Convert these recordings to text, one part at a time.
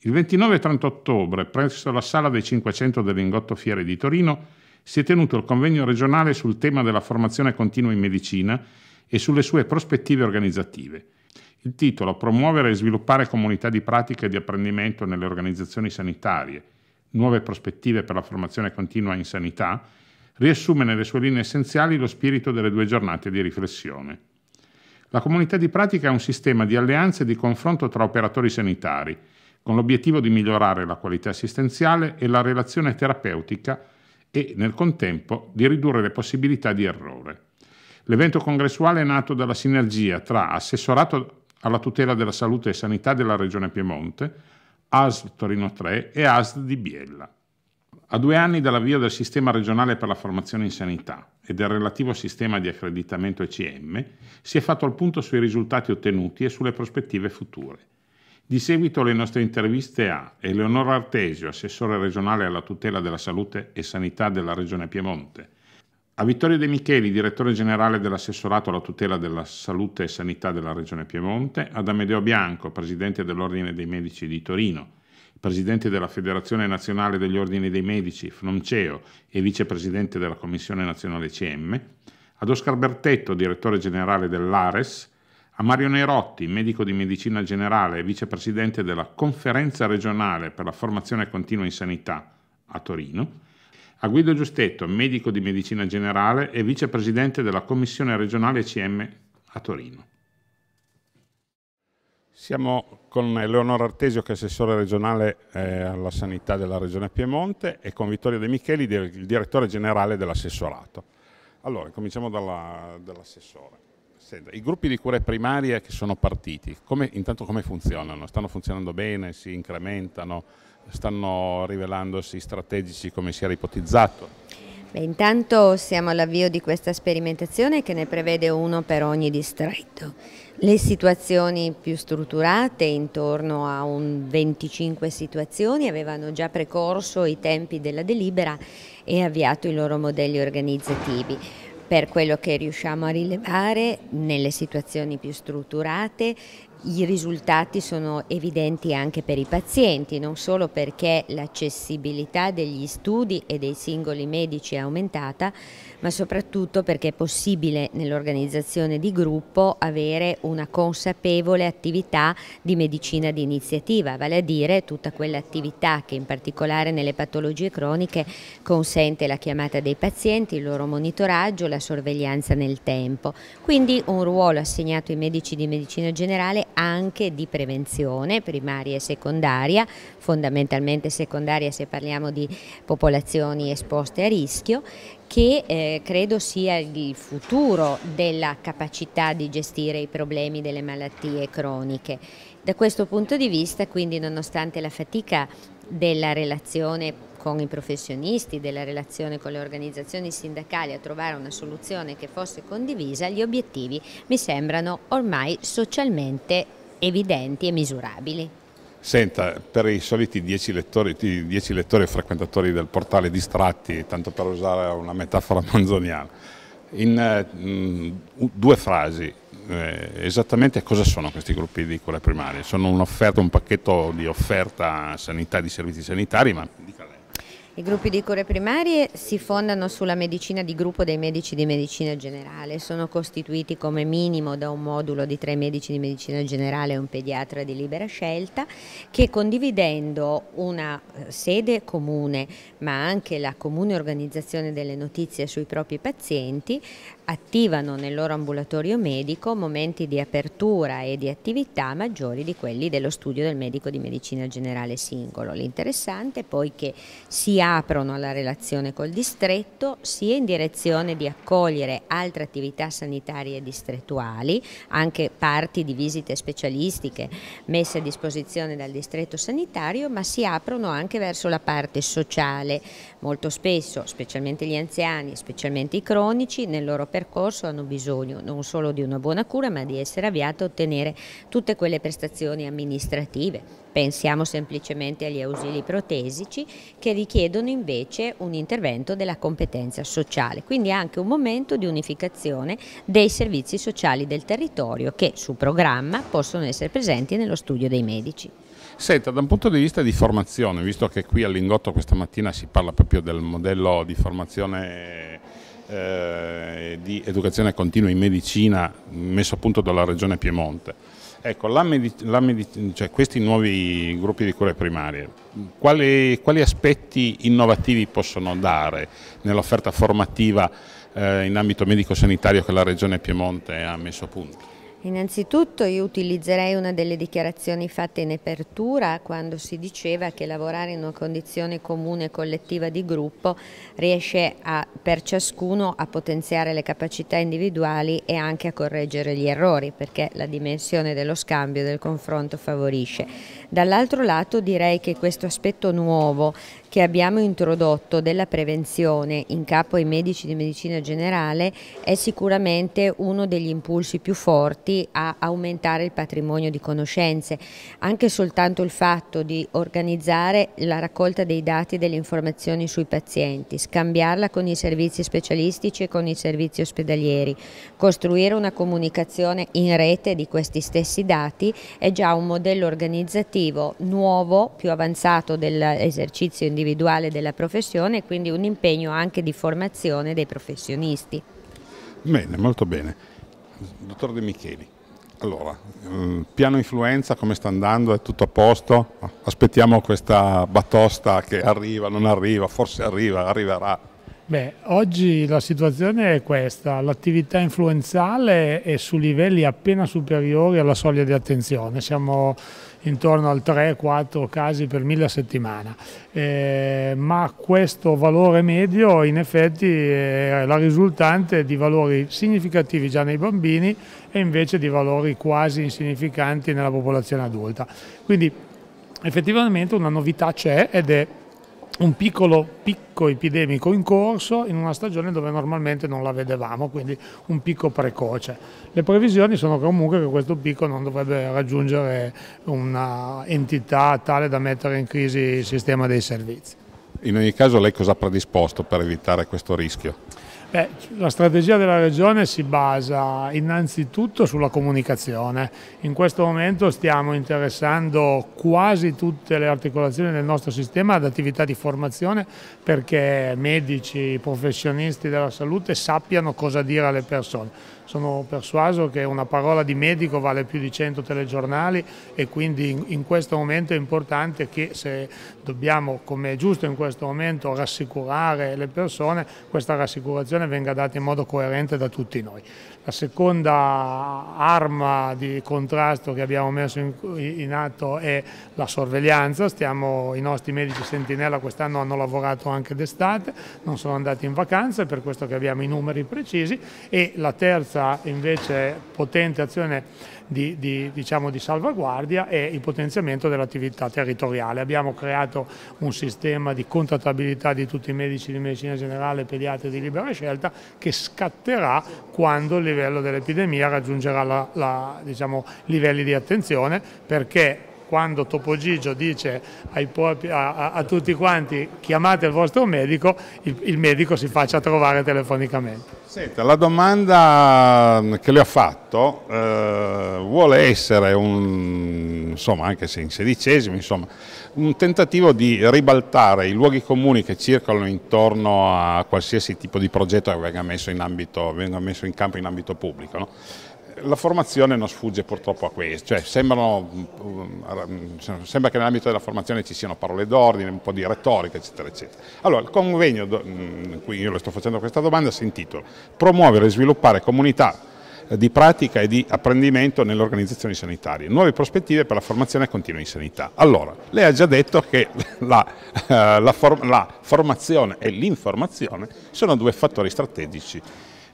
Il 29 e 30 ottobre, presso la Sala dei 500 del Lingotto Fiere di Torino, si è tenuto il convegno regionale sul tema della formazione continua in medicina e sulle sue prospettive organizzative. Il titolo Promuovere e sviluppare comunità di pratica e di apprendimento nelle organizzazioni sanitarie, nuove prospettive per la formazione continua in sanità, riassume nelle sue linee essenziali lo spirito delle due giornate di riflessione. La comunità di pratica è un sistema di alleanze e di confronto tra operatori sanitari, con l'obiettivo di migliorare la qualità assistenziale e la relazione terapeutica e, nel contempo, di ridurre le possibilità di errore. L'evento congressuale è nato dalla sinergia tra Assessorato alla tutela della salute e sanità della Regione Piemonte, ASL Torino 3 e ASL di Biella. A due anni dall'avvio del Sistema regionale per la formazione in sanità e del relativo sistema di accreditamento ECM, si è fatto il punto sui risultati ottenuti e sulle prospettive future. Di seguito le nostre interviste a Eleonora Artesio, assessore regionale alla tutela della salute e sanità della Regione Piemonte, a Vittorio De Micheli, direttore generale dell'assessorato alla tutela della salute e sanità della Regione Piemonte, ad Amedeo Bianco, presidente dell'Ordine dei Medici di Torino, presidente della Federazione Nazionale degli Ordini dei Medici, FNOMCEO, e vicepresidente della Commissione Nazionale CM, ad Oscar Bertetto, direttore generale dell'ARES, a Mario Nerotti, medico di medicina generale e vicepresidente della Conferenza regionale per la formazione continua in sanità a Torino, a Guido Giustetto, medico di medicina generale e vicepresidente della Commissione regionale CM a Torino. Siamo con Leonora Artesio che è assessore regionale eh, alla sanità della regione Piemonte e con Vittorio De Micheli, il direttore generale dell'assessorato. Allora, cominciamo dall'assessore. Dall Senta, I gruppi di cure primarie che sono partiti, come, intanto come funzionano? Stanno funzionando bene? Si incrementano? Stanno rivelandosi strategici come si era ipotizzato? Beh, intanto siamo all'avvio di questa sperimentazione che ne prevede uno per ogni distretto. Le situazioni più strutturate, intorno a un 25 situazioni, avevano già precorso i tempi della delibera e avviato i loro modelli organizzativi per quello che riusciamo a rilevare nelle situazioni più strutturate i risultati sono evidenti anche per i pazienti, non solo perché l'accessibilità degli studi e dei singoli medici è aumentata, ma soprattutto perché è possibile nell'organizzazione di gruppo avere una consapevole attività di medicina di iniziativa, vale a dire tutta quell'attività che in particolare nelle patologie croniche consente la chiamata dei pazienti, il loro monitoraggio, la sorveglianza nel tempo. Quindi un ruolo assegnato ai medici di medicina generale anche di prevenzione primaria e secondaria, fondamentalmente secondaria se parliamo di popolazioni esposte a rischio, che eh, credo sia il futuro della capacità di gestire i problemi delle malattie croniche. Da questo punto di vista, quindi, nonostante la fatica della relazione con i professionisti, della relazione con le organizzazioni sindacali a trovare una soluzione che fosse condivisa, gli obiettivi mi sembrano ormai socialmente evidenti e misurabili. Senta, per i soliti 10 lettori, e frequentatori del portale distratti, tanto per usare una metafora manzoniana, in uh, due frasi, eh, esattamente cosa sono questi gruppi di cura primarie? Sono un, un pacchetto di offerta sanità, di servizi sanitari, ma i gruppi di cure primarie si fondano sulla medicina di gruppo dei medici di medicina generale, sono costituiti come minimo da un modulo di tre medici di medicina generale e un pediatra di libera scelta che condividendo una eh, sede comune ma anche la comune organizzazione delle notizie sui propri pazienti attivano nel loro ambulatorio medico momenti di apertura e di attività maggiori di quelli dello studio del medico di medicina generale singolo. L'interessante è poi che si aprono alla relazione col distretto sia in direzione di accogliere altre attività sanitarie distrettuali, anche parti di visite specialistiche messe a disposizione dal distretto sanitario, ma si aprono anche verso la parte sociale. Molto spesso, specialmente gli anziani, specialmente i cronici, nel loro percorso hanno bisogno non solo di una buona cura ma di essere avviate a ottenere tutte quelle prestazioni amministrative. Pensiamo semplicemente agli ausili protesici che richiedono invece un intervento della competenza sociale, quindi anche un momento di unificazione dei servizi sociali del territorio che su programma possono essere presenti nello studio dei medici. Senta, da un punto di vista di formazione, visto che qui all'ingotto questa mattina si parla proprio del modello di formazione eh, di educazione continua in medicina messo a punto dalla Regione Piemonte. Ecco, la la cioè questi nuovi gruppi di cure primarie, quali, quali aspetti innovativi possono dare nell'offerta formativa eh, in ambito medico-sanitario che la Regione Piemonte ha messo a punto? Innanzitutto io utilizzerei una delle dichiarazioni fatte in apertura quando si diceva che lavorare in una condizione comune collettiva di gruppo riesce a, per ciascuno a potenziare le capacità individuali e anche a correggere gli errori perché la dimensione dello scambio, del confronto favorisce. Dall'altro lato direi che questo aspetto nuovo che abbiamo introdotto della prevenzione in capo ai medici di medicina generale è sicuramente uno degli impulsi più forti a aumentare il patrimonio di conoscenze. Anche soltanto il fatto di organizzare la raccolta dei dati e delle informazioni sui pazienti, scambiarla con i servizi specialistici e con i servizi ospedalieri, costruire una comunicazione in rete di questi stessi dati è già un modello organizzativo nuovo, più avanzato dell'esercizio individuale individuale della professione e quindi un impegno anche di formazione dei professionisti. Bene, molto bene. Dottor De Micheli, allora, mm, piano influenza come sta andando? È tutto a posto? Aspettiamo questa batosta che arriva, non arriva, forse arriva, arriverà. Beh, oggi la situazione è questa, l'attività influenzale è su livelli appena superiori alla soglia di attenzione, siamo intorno al 3-4 casi per mille a settimana, eh, ma questo valore medio in effetti è la risultante di valori significativi già nei bambini e invece di valori quasi insignificanti nella popolazione adulta. Quindi effettivamente una novità c'è ed è un piccolo picco epidemico in corso in una stagione dove normalmente non la vedevamo, quindi un picco precoce. Le previsioni sono comunque che questo picco non dovrebbe raggiungere un'entità tale da mettere in crisi il sistema dei servizi. In ogni caso lei cosa ha predisposto per evitare questo rischio? Beh, la strategia della Regione si basa innanzitutto sulla comunicazione. In questo momento stiamo interessando quasi tutte le articolazioni del nostro sistema ad attività di formazione perché medici, professionisti della salute sappiano cosa dire alle persone sono persuaso che una parola di medico vale più di 100 telegiornali e quindi in, questo momento è importante che se dobbiamo, come è giusto in questo momento, rassicurare le persone, questa rassicurazione venga data in modo coerente da tutti noi. La seconda arma di contrasto che abbiamo messo in, in atto è la sorveglianza, Stiamo, i nostri medici sentinella quest'anno hanno lavorato anche d'estate, non sono andati in vacanza, è per questo che abbiamo i numeri precisi e la terza invece potente azione di, di, diciamo, di salvaguardia e il potenziamento dell'attività territoriale. Abbiamo creato un sistema di contattabilità di tutti i medici di medicina generale e pediatri di libera scelta che scatterà quando il livello dell'epidemia raggiungerà la, la, diciamo, livelli di attenzione perché quando Topo Gigio dice propri, a, a, a, tutti quanti chiamate il vostro medico, il, il medico si faccia trovare telefonicamente. Senta, la domanda che le ho fatto eh, vuole essere un, insomma, anche se in sedicesimo, insomma, un tentativo di ribaltare i luoghi comuni che circolano intorno a qualsiasi tipo di progetto che venga messo in, ambito, venga messo in campo in ambito pubblico. No? la formazione non sfugge purtroppo a questo, cioè, mm, sembra che nell'ambito della formazione ci siano parole d'ordine, un po' di retorica eccetera eccetera. Allora il convegno in cui mm, io le sto facendo questa domanda si intitola Promuovere e sviluppare comunità eh, di pratica e di apprendimento nelle organizzazioni sanitarie, nuove prospettive per la formazione continua in sanità. Allora, lei ha già detto che la, eh, la, for la formazione e l'informazione sono due fattori strategici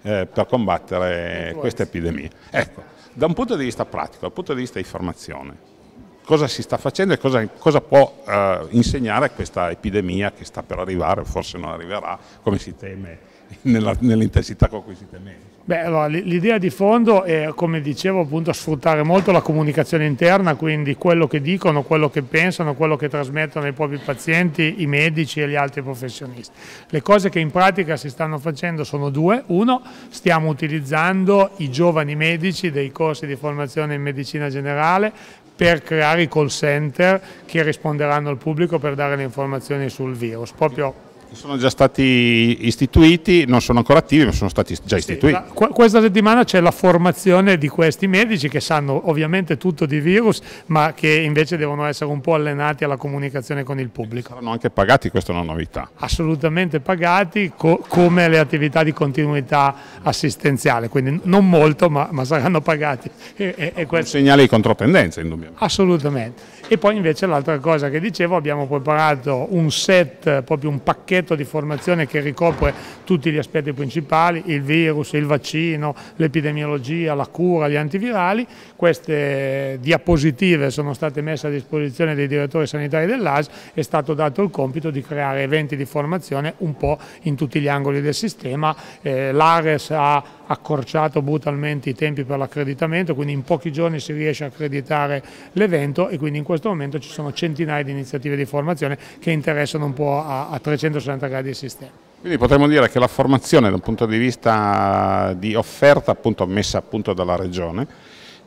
eh, per combattere questa epidemia. Ecco, da un punto di vista pratico, dal punto di vista di formazione, cosa si sta facendo e cosa, cosa può eh, insegnare questa epidemia che sta per arrivare, forse non arriverà, come si teme, nell'intensità con cui si teme. Beh, Allora, l'idea di fondo è, come dicevo, appunto, sfruttare molto la comunicazione interna, quindi quello che dicono, quello che pensano, quello che trasmettono ai propri pazienti, i medici e gli altri professionisti. Le cose che in pratica si stanno facendo sono due. Uno, stiamo utilizzando i giovani medici dei corsi di formazione in medicina generale per creare i call center che risponderanno al pubblico per dare le informazioni sul virus, proprio sono già stati istituiti, non sono ancora attivi, ma sono stati già istituiti. Sì, la, questa settimana c'è la formazione di questi medici che sanno ovviamente tutto di virus, ma che invece devono essere un po' allenati alla comunicazione con il pubblico. Saranno anche pagati, questa è una novità. Assolutamente pagati, co come le attività di continuità assistenziale, quindi non molto, ma, ma saranno pagati. E, e, e questo... Un segnale di controtendenza, indubbiamente. Assolutamente. E poi invece l'altra cosa che dicevo, abbiamo preparato un set, proprio un pacchetto pacchetto di formazione che ricopre tutti gli aspetti principali, il virus, il vaccino, l'epidemiologia, la cura, gli antivirali. Queste diapositive sono state messe a disposizione dei direttori sanitari dell'AS, è stato dato il compito di creare eventi di formazione un po' in tutti gli angoli del sistema. Eh, L'Ares ha accorciato brutalmente i tempi per l'accreditamento, quindi in pochi giorni si riesce a accreditare l'evento e quindi in questo momento ci sono centinaia di iniziative di formazione che interessano un po' a, a 360 gradi il sistema. Quindi potremmo dire che la formazione da un punto di vista di offerta appunto messa appunto dalla Regione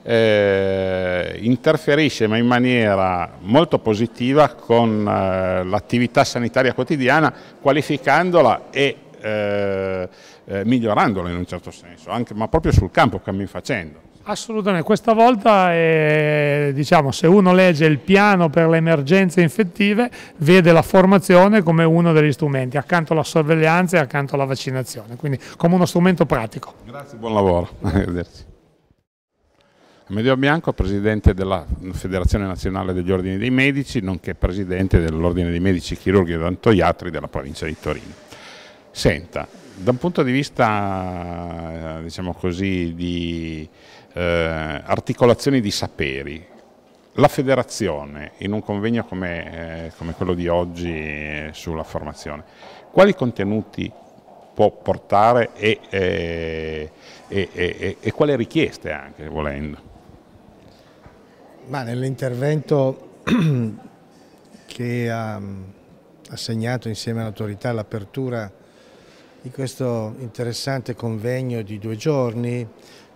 eh, interferisce ma in maniera molto positiva con eh, l'attività sanitaria quotidiana qualificandola e eh, eh, migliorandola in un certo senso, anche, ma proprio sul campo cammin facendo. Assolutamente, questa volta eh, diciamo, se uno legge il piano per le emergenze infettive vede la formazione come uno degli strumenti, accanto alla sorveglianza e accanto alla vaccinazione, quindi come uno strumento pratico. Grazie, buon lavoro. Arrivederci. Amedeo Bianco, presidente della Federazione Nazionale degli Ordini dei Medici, nonché presidente dell'Ordine dei Medici Chirurghi e Antoiatri della provincia di Torino. Senta, da un punto di vista, eh, diciamo così, di eh, articolazioni di saperi, la federazione in un convegno come, eh, come quello di oggi eh, sulla formazione, quali contenuti può portare e, eh, e, e, e quali richieste anche volendo? Nell'intervento che ha, ha mm, segnato insieme all'autorità l'apertura di questo interessante convegno di due giorni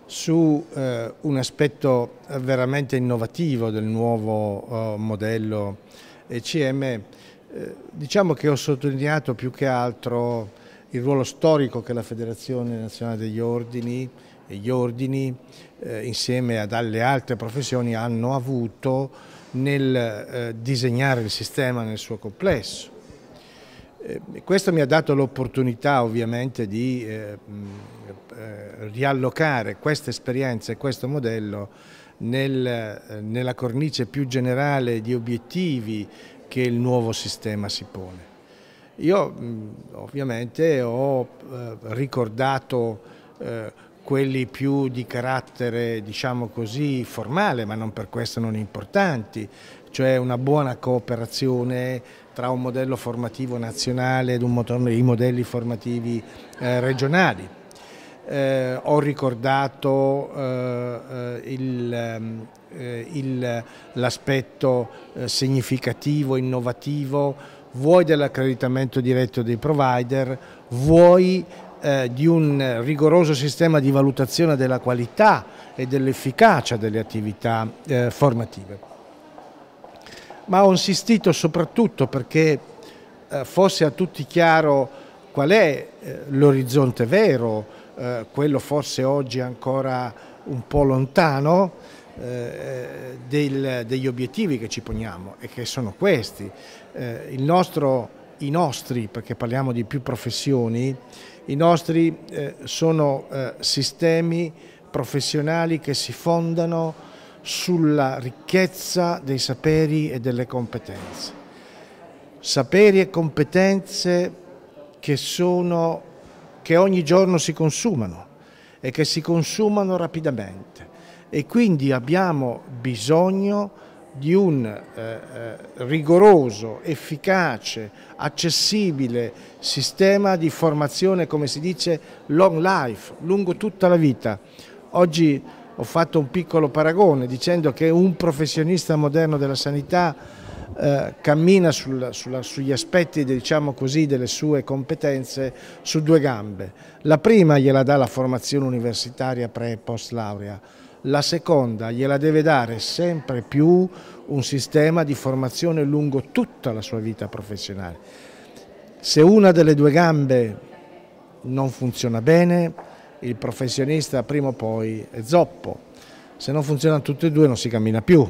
su eh, un aspetto veramente innovativo del nuovo eh, modello ECM. Eh, diciamo che ho sottolineato più che altro il ruolo storico che la Federazione Nazionale degli Ordini e gli Ordini eh, insieme ad alle altre professioni hanno avuto nel eh, disegnare il sistema nel suo complesso e eh, questo mi ha dato l'opportunità ovviamente di eh, eh, riallocare questa esperienza e questo modello nel, eh, nella cornice più generale di obiettivi che il nuovo sistema si pone. Io ovviamente ho eh, ricordato eh, quelli più di carattere, diciamo così, formale, ma non per questo non importanti, cioè una buona cooperazione tra un modello formativo nazionale ed un modello, i modelli formativi eh, regionali. Eh, ho ricordato eh, eh, ehm, eh, l'aspetto significativo, innovativo, vuoi dell'accreditamento diretto dei provider, vuoi di un rigoroso sistema di valutazione della qualità e dell'efficacia delle attività formative ma ho insistito soprattutto perché eh, fosse a tutti chiaro qual è eh, l'orizzonte vero, eh, quello forse oggi ancora un po' lontano degli obiettivi che ci poniamo e che sono questi. Nostro, I nostri, perché parliamo di più professioni, i nostri sono sistemi professionali che si fondano sulla ricchezza dei saperi e delle competenze. Saperi e competenze che, sono, che ogni giorno si consumano e che si consumano rapidamente e quindi abbiamo bisogno di un eh, eh rigoroso, efficace, accessibile sistema di formazione, come si dice, long life, lungo tutta la vita. Oggi ho fatto un piccolo paragone dicendo che un professionista moderno della sanità eh, cammina sul, sulla, sugli aspetti diciamo così, delle sue competenze su due gambe. La prima gliela dà la formazione universitaria pre e post laurea, la seconda gliela deve dare sempre più un sistema di formazione lungo tutta la sua vita professionale. Se una delle due gambe non funziona bene, il professionista prima o poi è zoppo. Se non funzionano tutte e due non si cammina più.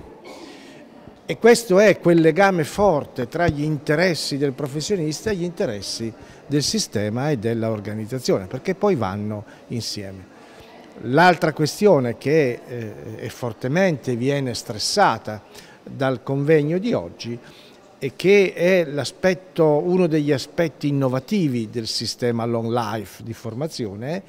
E questo è quel legame forte tra gli interessi del professionista e gli interessi del sistema e dell'organizzazione, perché poi vanno insieme. L'altra questione che eh, fortemente viene stressata dal convegno di oggi e che è uno degli aspetti innovativi del sistema long life di formazione è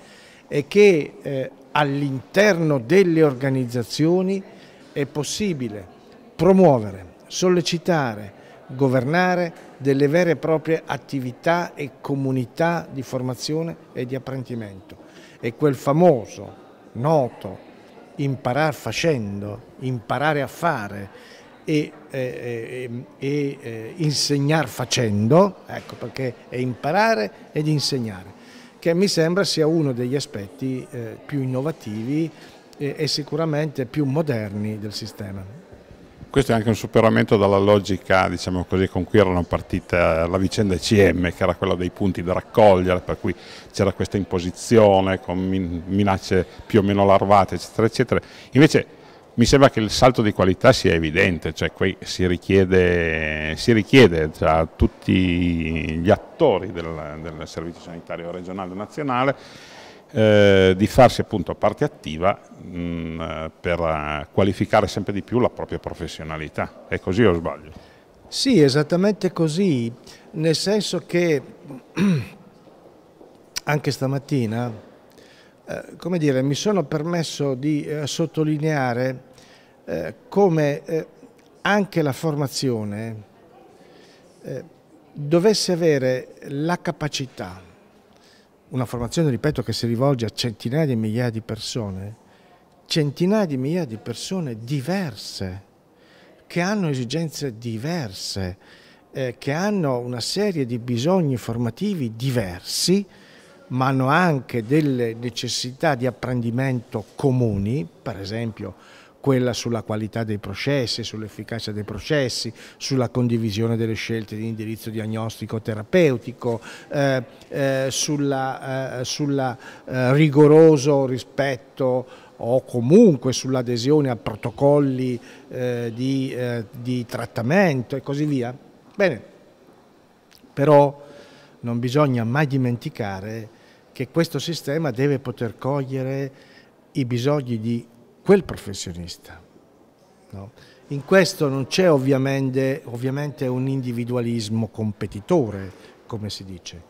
è che eh, all'interno delle organizzazioni è possibile promuovere, sollecitare, governare delle vere e proprie attività e comunità di formazione e di apprendimento. E quel famoso, noto, imparare facendo, imparare a fare e, eh, eh, e, e, eh, e insegnare facendo, ecco perché è imparare ed insegnare che mi sembra sia uno degli aspetti eh, più innovativi e, eh, e sicuramente più moderni del sistema. Questo è anche un superamento dalla logica diciamo così, con cui erano partite eh, la vicenda ECM, che era quella dei punti da raccogliere, per cui c'era questa imposizione con minacce più o meno larvate, eccetera, eccetera. Invece mi sembra che il salto di qualità sia evidente, cioè qui si richiede, si richiede a tutti gli attori del, del Servizio Sanitario Regionale e Nazionale eh, di farsi appunto parte attiva mh, mm, per qualificare sempre di più la propria professionalità. È così o sbaglio? Sì, esattamente così, nel senso che anche stamattina eh, come dire, mi sono permesso di eh, sottolineare eh, come anche la formazione dovesse avere la capacità, una formazione, ripeto, che si rivolge a centinaia di migliaia di persone, centinaia di migliaia di persone diverse, che hanno esigenze diverse, eh, che hanno una serie di bisogni formativi diversi, ma hanno anche delle necessità di apprendimento comuni, per esempio quella sulla qualità dei processi, sull'efficacia dei processi, sulla condivisione delle scelte di indirizzo diagnostico terapeutico, eh, eh, sulla, eh, sulla eh, rigoroso rispetto o comunque sull'adesione a protocolli eh, di, eh, di trattamento e così via. Bene, però non bisogna mai dimenticare che questo sistema deve poter cogliere i bisogni di quel professionista. No? In questo non c'è ovviamente, ovviamente, un individualismo competitore, come si dice,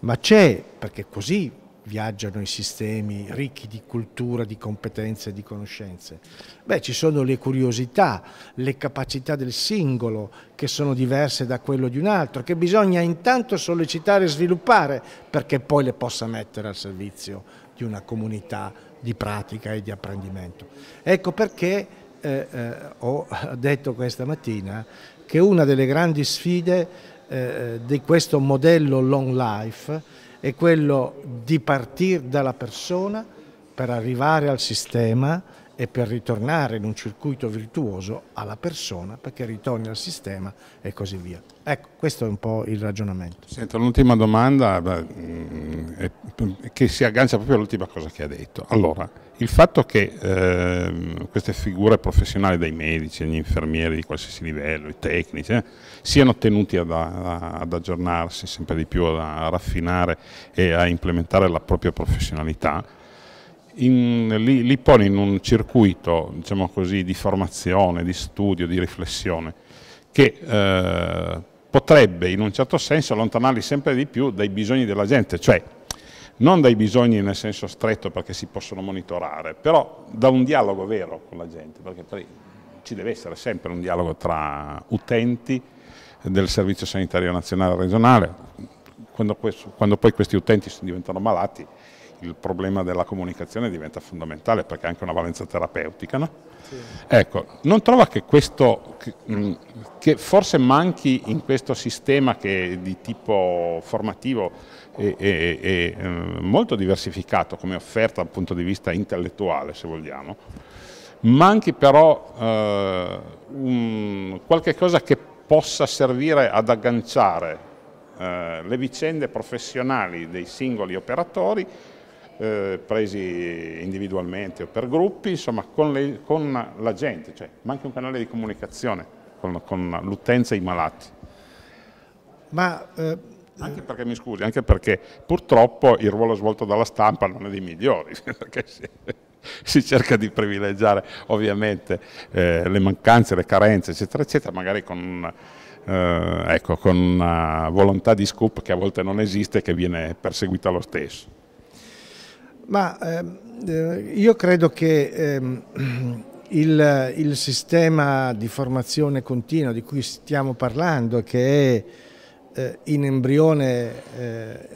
ma c'è, perché così viaggiano i sistemi ricchi di cultura, di competenze e di conoscenze? Beh, ci sono le curiosità, le capacità del singolo che sono diverse da quello di un altro, che bisogna intanto sollecitare e sviluppare perché poi le possa mettere al servizio di una comunità di pratica e di apprendimento. Ecco perché eh, eh, ho detto questa mattina che una delle grandi sfide eh, eh di questo modello long life è quello di partire dalla persona per arrivare al sistema e per ritornare in un circuito virtuoso alla persona perché ritorni al sistema e così via. Ecco, questo è un po' il ragionamento. Senta, l'ultima domanda mm, che si aggancia proprio all'ultima cosa che ha detto. Allora, il fatto che eh, queste figure professionali dai medici, agli infermieri di qualsiasi livello, i tecnici, eh, siano tenuti ad, ad, aggiornarsi sempre di più, a raffinare e a implementare la propria professionalità, in, li, li, pone in un circuito diciamo così, di formazione, di studio, di riflessione, che eh, potrebbe in un certo senso allontanarli sempre di più dai bisogni della gente, cioè non dai bisogni nel senso stretto perché si possono monitorare, però da un dialogo vero con la gente, perché ci deve essere sempre un dialogo tra utenti del Servizio Sanitario Nazionale e Regionale, quando, questo, quando poi questi utenti diventano malati il problema della comunicazione diventa fondamentale perché ha anche una valenza terapeutica. No? Sì. Ecco, non trova che questo, mm, che, forse manchi in questo sistema che è di tipo formativo e, e, e mm, molto diversificato come offerta dal punto di vista intellettuale, se vogliamo, manchi però eh, un, qualche cosa che possa servire ad agganciare eh, le vicende professionali dei singoli operatori eh, presi individualmente o per gruppi, insomma con, le, con la gente, cioè, ma anche un canale di comunicazione con, con l'utenza e i malati. Ma, eh, anche perché, mi scusi, anche perché purtroppo il ruolo svolto dalla stampa non è dei migliori, perché si, si cerca di privilegiare ovviamente eh, le mancanze, le carenze, eccetera, eccetera, magari con... Eh, ecco, con una eh, volontà di scoop che a volte non esiste e che viene perseguita lo stesso. Ma ehm, eh, io credo che eh, il, il, sistema di formazione continua di cui stiamo parlando, che è eh, in embrione eh,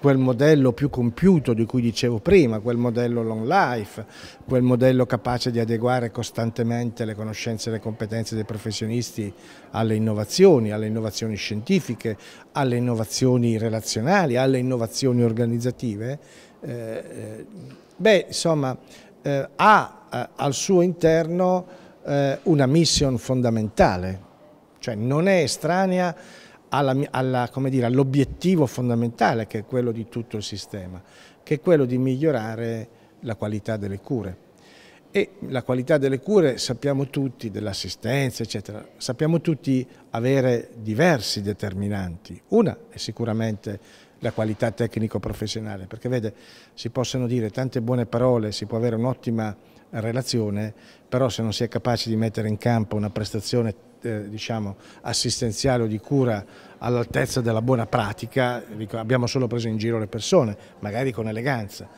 quel modello più compiuto di cui dicevo prima, quel modello long life, quel modello capace di adeguare costantemente le conoscenze e le competenze dei professionisti alle innovazioni, alle innovazioni scientifiche, alle innovazioni relazionali, alle innovazioni organizzative, eh, eh, beh, insomma, eh, ha eh, al suo interno una mission fondamentale, cioè non è estranea all'obiettivo all fondamentale che è quello di tutto il sistema, che è quello di migliorare la qualità delle cure. E la qualità delle cure sappiamo tutti, dell'assistenza, eccetera, sappiamo tutti avere diversi determinanti. Una è sicuramente la qualità tecnico-professionale, perché vede, si possono dire tante buone parole, si può avere un'ottima relazione, però se non si è capaci di mettere in campo una prestazione eh, diciamo, assistenziale o di cura all'altezza della buona pratica, abbiamo solo preso in giro le persone, magari con eleganza.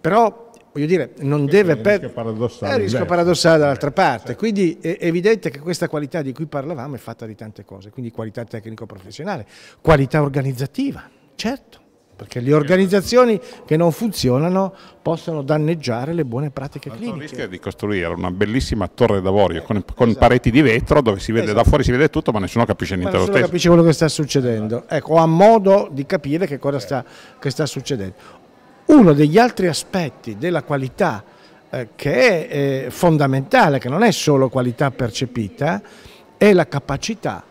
Però voglio dire, non Questo deve perdere... È un per... rischio paradossale dall'altra certo, parte. Certo. Quindi è evidente che questa qualità di cui parlavamo è fatta di tante cose, quindi qualità tecnico-professionale, qualità organizzativa, certo perché le organizzazioni che non funzionano possono danneggiare le buone pratiche cliniche. Il rischio è di costruire una bellissima torre d'avorio con, con esatto. pareti di vetro dove si vede, esatto. da fuori si vede tutto ma nessuno capisce niente ma nessuno capisce quello che sta succedendo, ecco, ha modo di capire che cosa eh. sta, che sta succedendo. Uno degli altri aspetti della qualità eh, che è eh, fondamentale, che non è solo qualità percepita, è la capacità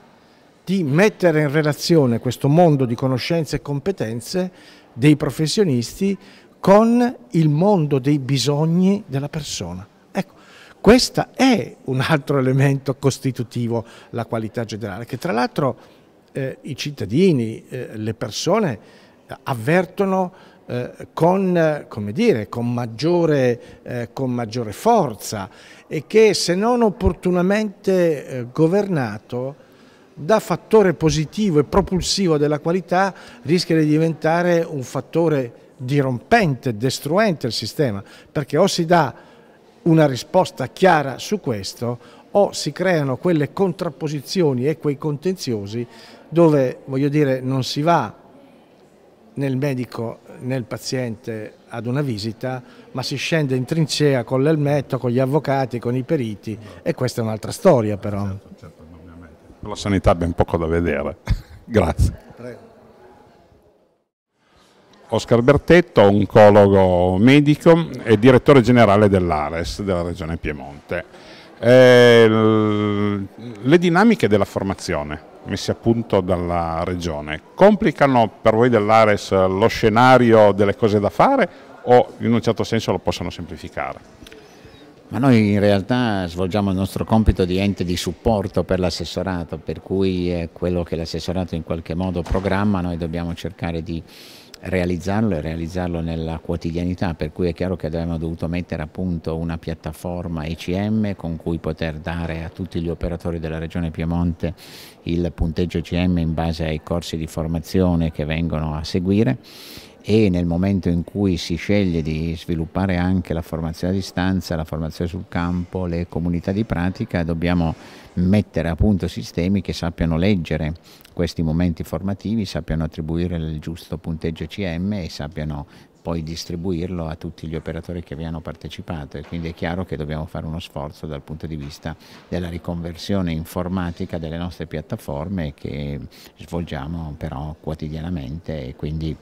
di mettere in relazione questo mondo di conoscenze e competenze dei professionisti con il mondo dei bisogni della persona. Ecco, questo è un altro elemento costitutivo, la qualità generale, che tra l'altro eh, i cittadini, eh, le persone avvertono eh, con, dire, con, maggiore, eh, con, maggiore, forza e che se non opportunamente eh, governato da fattore positivo e propulsivo della qualità rischia di diventare un fattore dirompente, destruente il sistema, perché o si dà una risposta chiara su questo o si creano quelle contrapposizioni e quei contenziosi dove voglio dire, non si va nel medico, nel paziente ad una visita, ma si scende in trincea con l'elmetto, con gli avvocati, con i periti e questa è un'altra storia però. Eh, certo, certo, la sanità ha ben poco da vedere. Grazie. Prego. Oscar Bertetto, oncologo medico e direttore generale dell'Ares della Regione Piemonte eh, le dinamiche della formazione messe a punto dalla Regione complicano per voi dell'Ares lo scenario delle cose da fare o in un certo senso lo possono semplificare? Ma noi in realtà svolgiamo il nostro compito di ente di supporto per l'assessorato, per cui quello che l'assessorato in qualche modo programma noi dobbiamo cercare di realizzarlo e realizzarlo nella quotidianità, per cui è chiaro che abbiamo dovuto mettere a punto una piattaforma ECM con cui poter dare a tutti gli operatori della Regione Piemonte il punteggio ECM in base ai corsi di formazione che vengono a seguire e nel momento in cui si sceglie di sviluppare anche la formazione a distanza, la formazione sul campo, le comunità di pratica, dobbiamo mettere a punto sistemi che sappiano leggere questi momenti formativi, sappiano attribuire il giusto punteggio CM e sappiano poi distribuirlo a tutti gli operatori che vi hanno partecipato e quindi è chiaro che dobbiamo fare uno sforzo dal punto di vista della riconversione informatica delle nostre piattaforme che svolgiamo però quotidianamente e quindi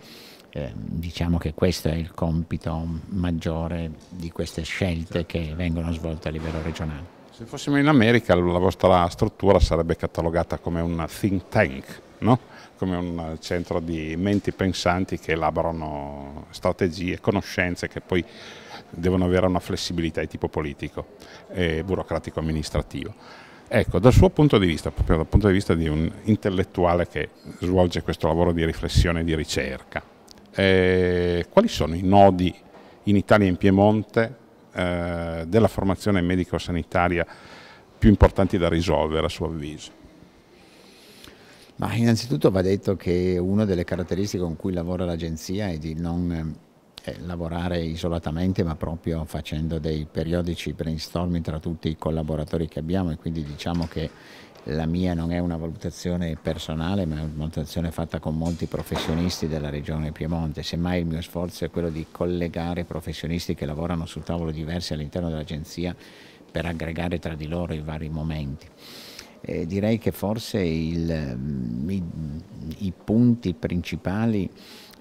eh, diciamo che questo è il compito maggiore di queste scelte certo, che certo. vengono svolte a livello regionale. Se fossimo in America la vostra struttura sarebbe catalogata come un think tank, no? come un centro di menti pensanti che elaborano strategie, conoscenze che poi devono avere una flessibilità di tipo politico e burocratico-amministrativo. Ecco, dal suo punto di vista, proprio dal punto di vista di un intellettuale che svolge questo lavoro di riflessione e di ricerca, eh, quali sono i nodi in Italia e in Piemonte eh, della formazione medico-sanitaria più importanti da risolvere a suo avviso? Ma innanzitutto va detto che una delle caratteristiche con cui lavora l'agenzia è di non eh, lavorare isolatamente ma proprio facendo dei periodici brainstorming tra tutti i collaboratori che abbiamo e quindi diciamo che la mia non è una valutazione personale ma è una valutazione fatta con molti professionisti della regione Piemonte, semmai il mio sforzo è quello di collegare professionisti che lavorano su tavoli diversi all'interno dell'agenzia per aggregare tra di loro i vari momenti. Eh, direi che forse il, mm, i, i punti principali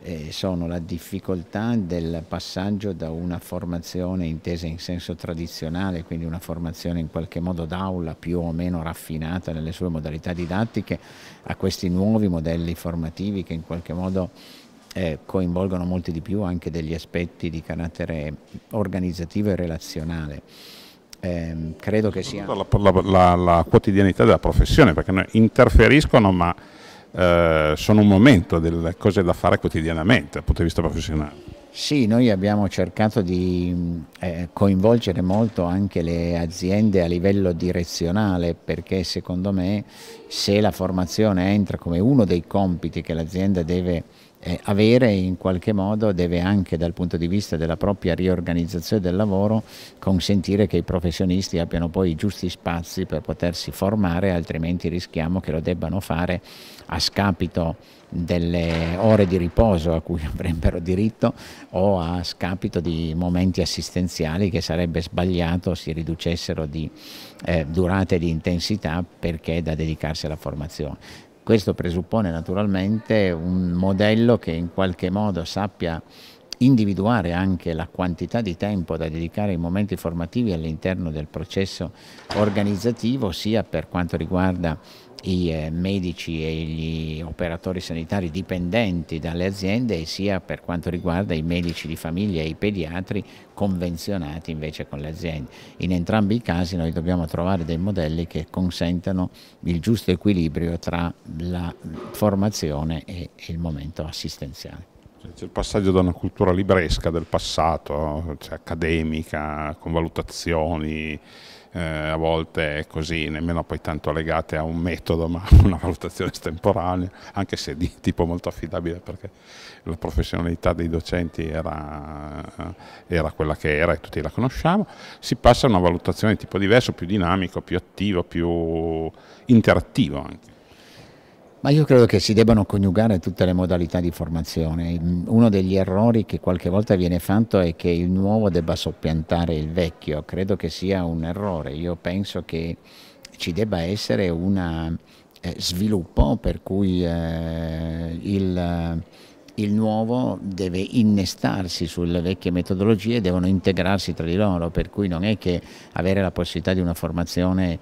eh, sono la difficoltà del passaggio da una formazione intesa in senso tradizionale, quindi una formazione in qualche modo d'aula più o meno raffinata nelle sue modalità didattiche, a questi nuovi modelli formativi che in qualche modo eh, coinvolgono molti di più anche degli aspetti di carattere organizzativo e relazionale. Eh, credo che sia... La, la, la, la quotidianità della professione, perché interferiscono ma eh, sono un momento delle cose da fare quotidianamente dal punto di vista professionale. Sì, noi abbiamo cercato di eh, coinvolgere molto anche le aziende a livello direzionale perché secondo me se la formazione entra come uno dei compiti che l'azienda deve eh, avere in qualche modo deve anche dal punto di vista della propria riorganizzazione del lavoro consentire che i professionisti abbiano poi i giusti spazi per potersi formare, altrimenti rischiamo che lo debbano fare a scapito delle ore di riposo a cui avrebbero diritto o a scapito di momenti assistenziali che sarebbe sbagliato si riducessero di eh, durata di intensità perché è da dedicarsi alla formazione. Questo presuppone naturalmente un modello che in qualche modo sappia individuare anche la quantità di tempo da dedicare ai momenti formativi all'interno del processo organizzativo, sia per quanto riguarda i eh, medici e gli operatori sanitari dipendenti dalle aziende sia per quanto riguarda i medici di famiglia e i pediatri convenzionati invece con le aziende. In entrambi i casi noi dobbiamo trovare dei modelli che consentano il giusto equilibrio tra la formazione e il momento assistenziale. C'è il passaggio da una cultura libresca del passato, cioè accademica, con valutazioni, eh, a volte è così, nemmeno poi tanto legate a un metodo ma a una valutazione estemporanea, anche se di tipo molto affidabile perché la professionalità dei docenti era, eh, era quella che era e tutti la conosciamo, si passa a una valutazione di tipo diverso, più dinamico, più attivo, più interattivo anche. Ma io credo che si debbano coniugare tutte le modalità di formazione. Uno degli errori che qualche volta viene fatto è che il nuovo debba soppiantare il vecchio. Credo che sia un errore. Io penso che ci debba essere un eh, sviluppo per cui eh, il il nuovo deve innestarsi sulle vecchie metodologie e devono integrarsi tra di loro, per cui non è che avere la possibilità di una formazione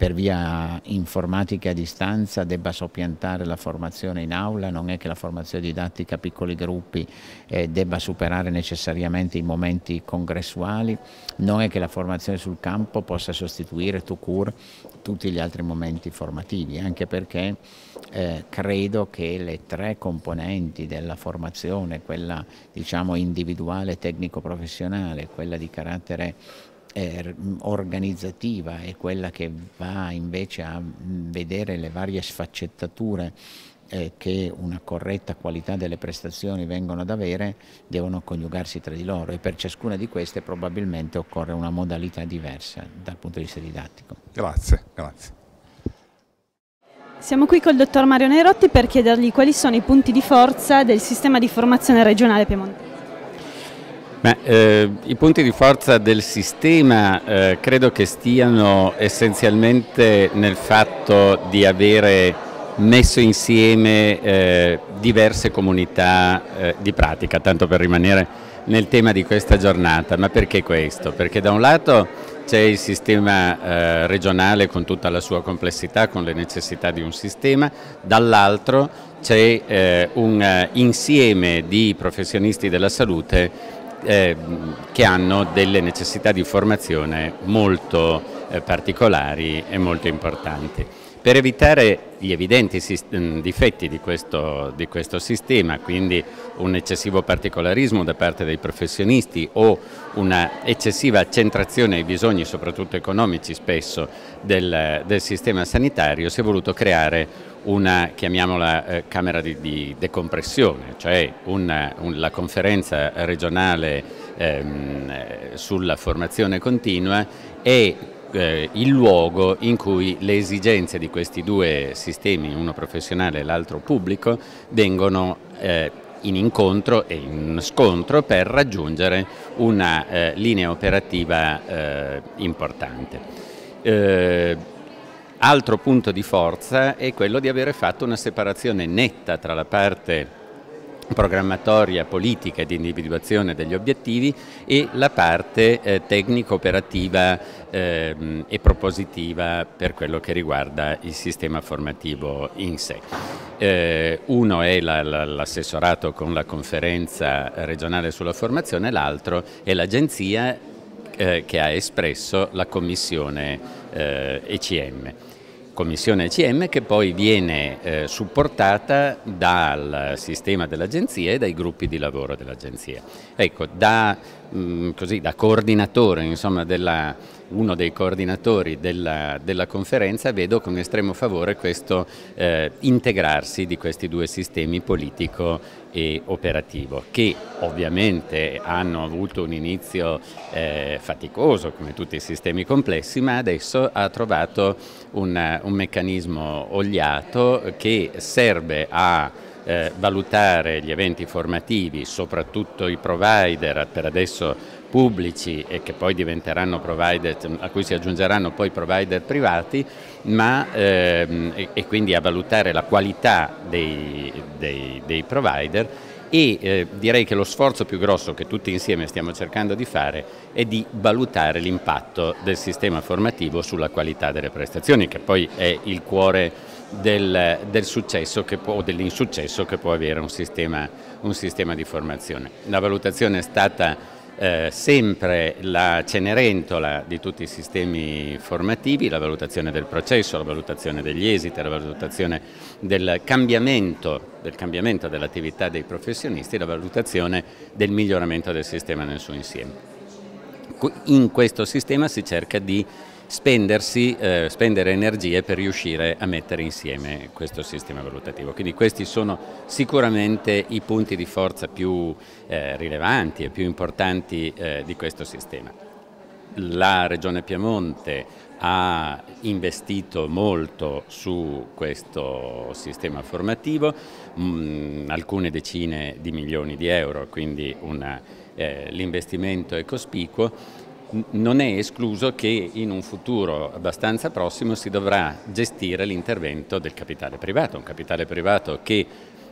per via informatica a distanza debba soppiantare la formazione in aula, non è che la formazione didattica a piccoli gruppi eh, debba superare necessariamente i momenti congressuali, non è che la formazione sul campo possa sostituire to cure tutti gli altri momenti formativi, anche perché eh, credo che le tre componenti della formazione, quella diciamo individuale tecnico-professionale, quella di carattere eh, organizzativa e quella che va invece a vedere le varie sfaccettature eh, che una corretta qualità delle prestazioni vengono ad avere, devono coniugarsi tra di loro e per ciascuna di queste probabilmente occorre una modalità diversa dal punto di vista didattico. Grazie, grazie. Siamo qui col dottor Mario Nerotti per chiedergli quali sono i punti di forza del sistema di formazione regionale piemontese. Ma, eh, I punti di forza del sistema eh, credo che stiano essenzialmente nel fatto di avere messo insieme eh, diverse comunità eh, di pratica, tanto per rimanere nel tema di questa giornata. Ma perché questo? Perché da un lato c'è il sistema eh, regionale con tutta la sua complessità, con le necessità di un sistema, dall'altro c'è eh, un insieme di professionisti della salute eh, che hanno delle necessità di formazione molto eh, particolari e molto importanti. Per evitare gli evidenti mm, difetti di questo, di questo, sistema, quindi un eccessivo particolarismo da parte dei professionisti o una eccessiva accentrazione ai bisogni, soprattutto economici spesso, del, del sistema sanitario, si è voluto creare una, chiamiamola, eh, camera di, di, decompressione, cioè una, un, la conferenza regionale ehm, sulla formazione continua e eh, il luogo in cui le esigenze di questi due sistemi, uno professionale e l'altro pubblico, vengono eh, in incontro e in scontro per raggiungere una eh, linea operativa eh, importante Altro punto di forza è quello di avere fatto una separazione netta tra la parte programmatoria politica di individuazione degli obiettivi e la parte eh, tecnico-operativa ehm, e propositiva per quello che riguarda il sistema formativo in sé. Eh, uno è l'assessorato la, la, con la conferenza regionale sulla formazione, l'altro è l'agenzia eh, che ha espresso la commissione ECM. Eh, commissione ECM che poi viene eh, supportata dal sistema dell'agenzia e dai gruppi di lavoro dell'agenzia. Ecco, da, mh, mm, così, da coordinatore, insomma, della, uno dei coordinatori della, della, conferenza, vedo con estremo favore questo eh, integrarsi di questi due sistemi politico e operativo, che ovviamente hanno avuto un inizio eh, faticoso come tutti i sistemi complessi, ma adesso ha trovato una, un meccanismo oliato che serve a eh, valutare gli eventi formativi, soprattutto i provider, per adesso pubblici e che poi diventeranno provider, a cui si aggiungeranno poi provider privati, ma, ehm, e, e, quindi a valutare la qualità dei, dei, dei provider e eh, direi che lo sforzo più grosso che tutti insieme stiamo cercando di fare è di valutare l'impatto del sistema formativo sulla qualità delle prestazioni, che poi è il cuore del, del, successo può, o dell'insuccesso che può avere un sistema, un sistema di formazione. La valutazione è stata eh, sempre la cenerentola di tutti i sistemi formativi, la valutazione del processo, la valutazione degli esiti, la valutazione del cambiamento, del cambiamento dell'attività dei professionisti, la valutazione del miglioramento del sistema nel suo insieme. In questo sistema si cerca di spendersi, eh, spendere energie per riuscire a mettere insieme questo sistema valutativo. Quindi questi sono sicuramente i punti di forza più eh, rilevanti e più importanti eh, di questo sistema. La Regione Piemonte ha investito molto su questo sistema formativo, mh, mm, alcune decine di milioni di euro, quindi eh, l'investimento è cospicuo non è escluso che in un futuro abbastanza prossimo si dovrà gestire l'intervento del capitale privato, un capitale privato che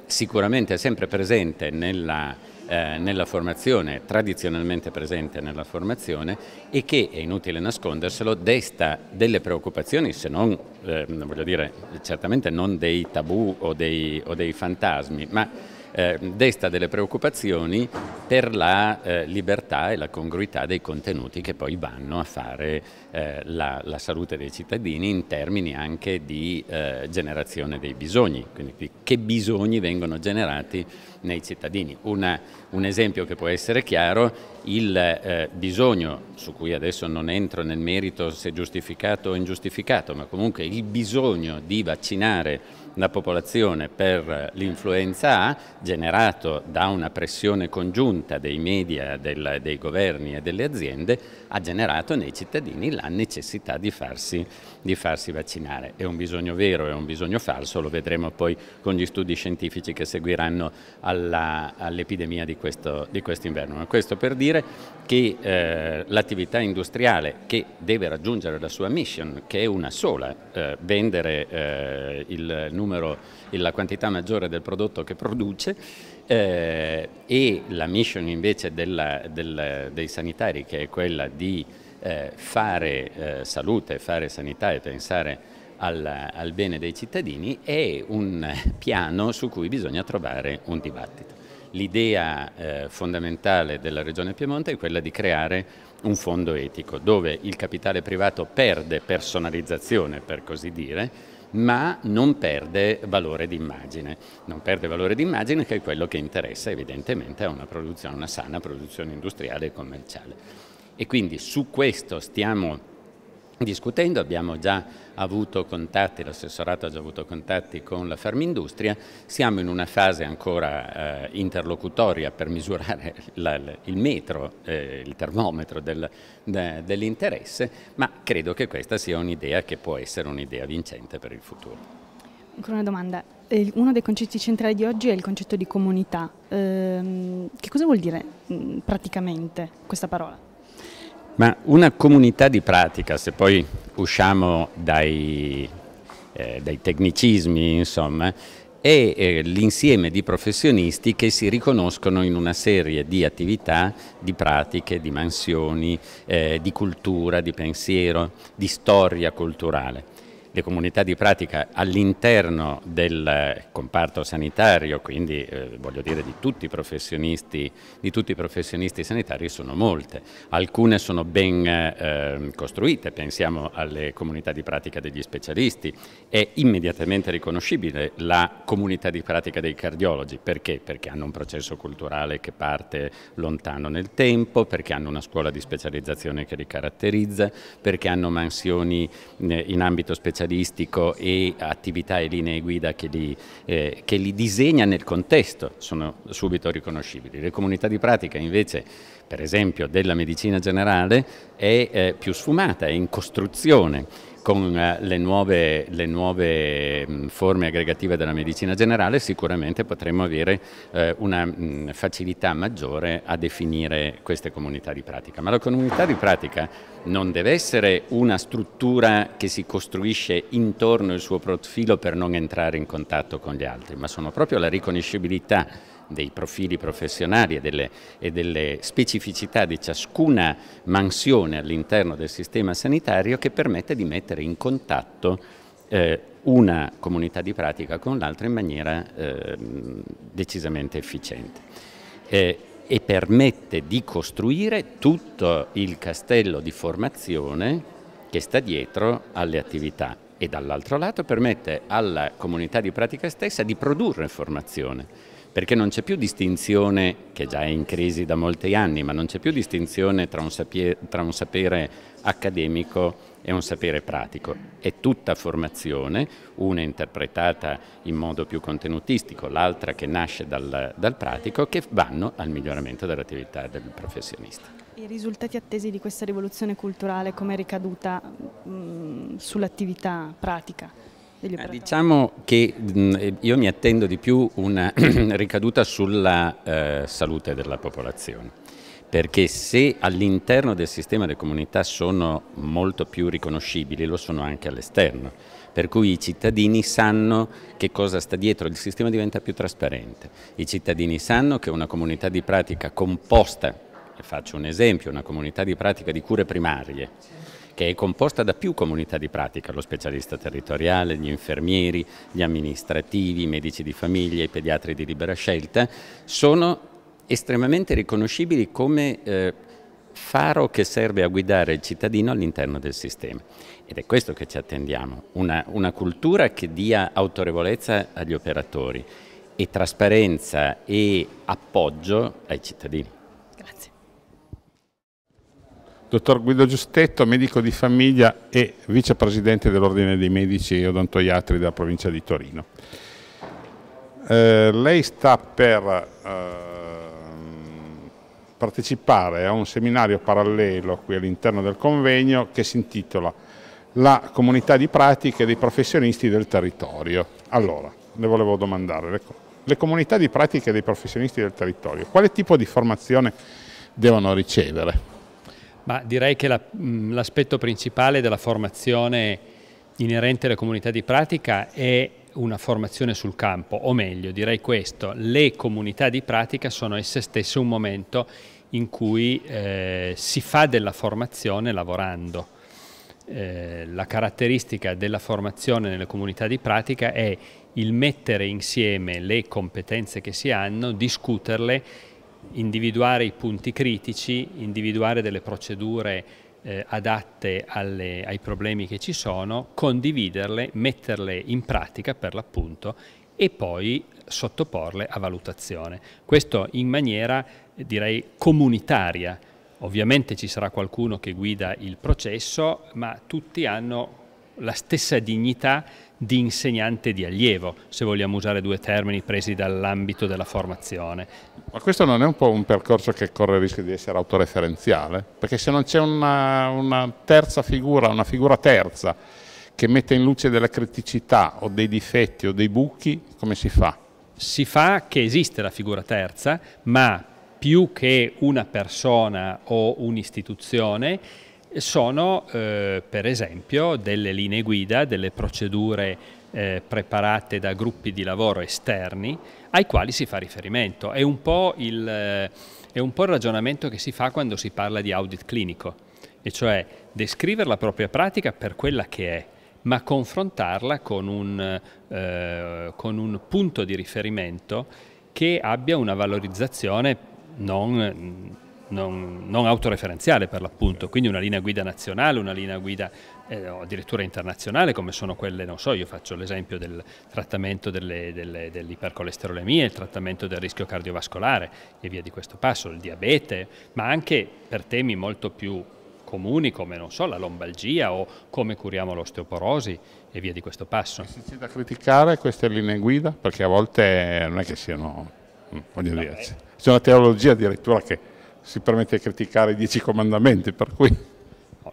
sicuramente è sempre presente nella, eh, nella, formazione, tradizionalmente presente nella formazione e che, è inutile nasconderselo, desta delle preoccupazioni, se non, eh, voglio dire, certamente non dei tabù o dei, o dei fantasmi, ma eh, desta delle preoccupazioni per la eh, libertà e la congruità dei contenuti che poi vanno a fare eh, la, la, salute dei cittadini in termini anche di eh, generazione dei bisogni, quindi che bisogni vengono generati nei cittadini. Una, un esempio che può essere chiaro, il eh, bisogno, su cui adesso non entro nel merito se giustificato o ingiustificato, ma comunque il bisogno di vaccinare la popolazione per l'influenza A generato da una pressione congiunta dei media, del, dei governi e delle aziende ha generato nei cittadini la necessità di farsi, di farsi vaccinare. È un bisogno vero, è un bisogno falso, lo vedremo poi con gli studi scientifici che seguiranno all'epidemia all di, questo, di quest inverno. Ma questo per dire che eh, l'attività industriale che deve raggiungere la sua mission, che è una sola, eh, vendere eh, il numero e la quantità maggiore del prodotto che produce eh, e la mission invece della, della, dei sanitari che è quella di eh, fare eh, salute, fare sanità e pensare al, al bene dei cittadini è un piano su cui bisogna trovare un dibattito. L'idea eh, fondamentale della Regione Piemonte è quella di creare un fondo etico dove il capitale privato perde personalizzazione, per così dire, ma non perde valore d'immagine. Non perde valore d'immagine che è quello che interessa evidentemente a una, produzione, una sana produzione industriale e commerciale. E quindi su questo stiamo discutendo, abbiamo già avuto contatti, l'assessorato ha già avuto contatti con la Farmindustria, siamo in una fase ancora eh, interlocutoria per misurare la, il metro, eh, il termometro del, de, dell'interesse, ma credo che questa sia un'idea che può essere un'idea vincente per il futuro. Ancora una domanda, eh, uno dei concetti centrali di oggi è il concetto di comunità, ehm, che cosa vuol dire mm, praticamente questa parola? Ma una comunità di pratica, se poi usciamo dai, eh, dai tecnicismi, insomma, è eh, l'insieme di professionisti che si riconoscono in una serie di attività, di pratiche, di mansioni, eh, di cultura, di pensiero, di storia culturale le comunità di pratica all'interno del eh, comparto sanitario, quindi eh, voglio dire di tutti, di tutti, i professionisti, sanitari sono molte. Alcune sono ben eh, costruite, pensiamo alle comunità di pratica degli specialisti, è immediatamente riconoscibile la comunità di pratica dei cardiologi, perché? Perché hanno un processo culturale che parte lontano nel tempo, perché hanno una scuola di specializzazione che li caratterizza, perché hanno mansioni eh, in ambito specialistico commercialistico e attività e linee guida che li, eh, che li disegna nel contesto sono subito riconoscibili. Le comunità di pratica invece, per esempio, della medicina generale è eh, più sfumata, è in costruzione con eh, le nuove, le nuove, mm, forme aggregative della medicina generale sicuramente potremmo avere eh, una mh, mm, facilità maggiore a definire queste comunità di pratica. Ma la comunità di pratica non deve essere una struttura che si costruisce intorno al suo profilo per non entrare in contatto con gli altri, ma sono proprio la riconoscibilità dei profili professionali e delle, e delle specificità di ciascuna mansione all'interno del sistema sanitario che permette di mettere in contatto eh, una comunità di pratica con l'altra in maniera eh, decisamente efficiente. Eh, e permette di costruire tutto il castello di formazione che sta dietro alle attività e dall'altro lato permette alla comunità di pratica stessa di produrre formazione perché non c'è più distinzione, che già è in crisi da molti anni, ma non c'è più distinzione tra un, sapere, tra un sapere accademico e un sapere pratico. È tutta formazione, una interpretata in modo più contenutistico, l'altra che nasce dal, dal pratico, che vanno al miglioramento dell'attività del professionista. I risultati attesi di questa rivoluzione culturale come ricaduta mm, sull'attività pratica? Eh, diciamo che mh, eh, io mi attendo di più una ricaduta sulla eh, salute della popolazione, perché se all'interno del sistema le comunità sono molto più riconoscibili, lo sono anche all'esterno, per cui i cittadini sanno che cosa sta dietro, il sistema diventa più trasparente, i cittadini sanno che una comunità di pratica composta, faccio un esempio, una comunità di pratica di cure primarie, che è composta da più comunità di pratica, lo specialista territoriale, gli infermieri, gli amministrativi, i medici di famiglia, i pediatri di libera scelta, sono estremamente riconoscibili come eh, faro che serve a guidare il cittadino all'interno del sistema. Ed è questo che ci attendiamo, una, una cultura che dia autorevolezza agli operatori e trasparenza e appoggio ai cittadini. Dottor Guido Giustetto, medico di famiglia e vicepresidente dell'Ordine dei Medici e Odontoiatri della provincia di Torino. Eh, lei sta per eh, partecipare a un seminario parallelo qui all'interno del convegno che si intitola La comunità di pratiche dei professionisti del territorio. Allora, le volevo domandare, le, le comunità di pratiche dei professionisti del territorio, quale tipo di formazione devono ricevere? Ma direi che mm, l'aspetto principale della formazione inerente alle comunità di pratica è una formazione sul campo, o meglio direi questo, le comunità di pratica sono esse stesse un momento in cui eh, si fa della formazione lavorando. Eh, la caratteristica della formazione nelle comunità di pratica è il mettere insieme le competenze che si hanno, discuterle individuare i punti critici, individuare delle procedure eh, adatte alle, ai problemi che ci sono, condividerle, metterle in pratica per l'appunto e poi sottoporle a valutazione. Questo in maniera direi comunitaria. Ovviamente ci sarà qualcuno che guida il processo, ma tutti hanno la stessa dignità di insegnante di allievo, se vogliamo usare due termini presi dall'ambito della formazione. Ma questo non è un po' un percorso che corre il rischio di essere autoreferenziale? Perché se non c'è una, una terza figura, una figura terza, che mette in luce delle criticità o dei difetti o dei buchi, come si fa? Si fa che esiste la figura terza, ma più che una persona o un'istituzione, sono eh, per esempio delle linee guida, delle procedure eh, preparate da gruppi di lavoro esterni ai quali si fa riferimento. È un, il, eh, è un po' il ragionamento che si fa quando si parla di audit clinico, e cioè descrivere la propria pratica per quella che è, ma confrontarla con un, eh, con un punto di riferimento che abbia una valorizzazione non non, non autoreferenziale per l'appunto, quindi una linea guida nazionale, una linea guida eh, addirittura internazionale come sono quelle, non so, io faccio l'esempio del trattamento dell'ipercolesterolemia, il trattamento del rischio cardiovascolare e via di questo passo, il diabete, ma anche per temi molto più comuni come non so, la lombalgia o come curiamo l'osteoporosi e via di questo passo. E se c'è da criticare queste linee guida, perché a volte non è che siano, voglio no, dire, eh. c'è una teologia addirittura che si permette di criticare i dieci comandamenti, per cui...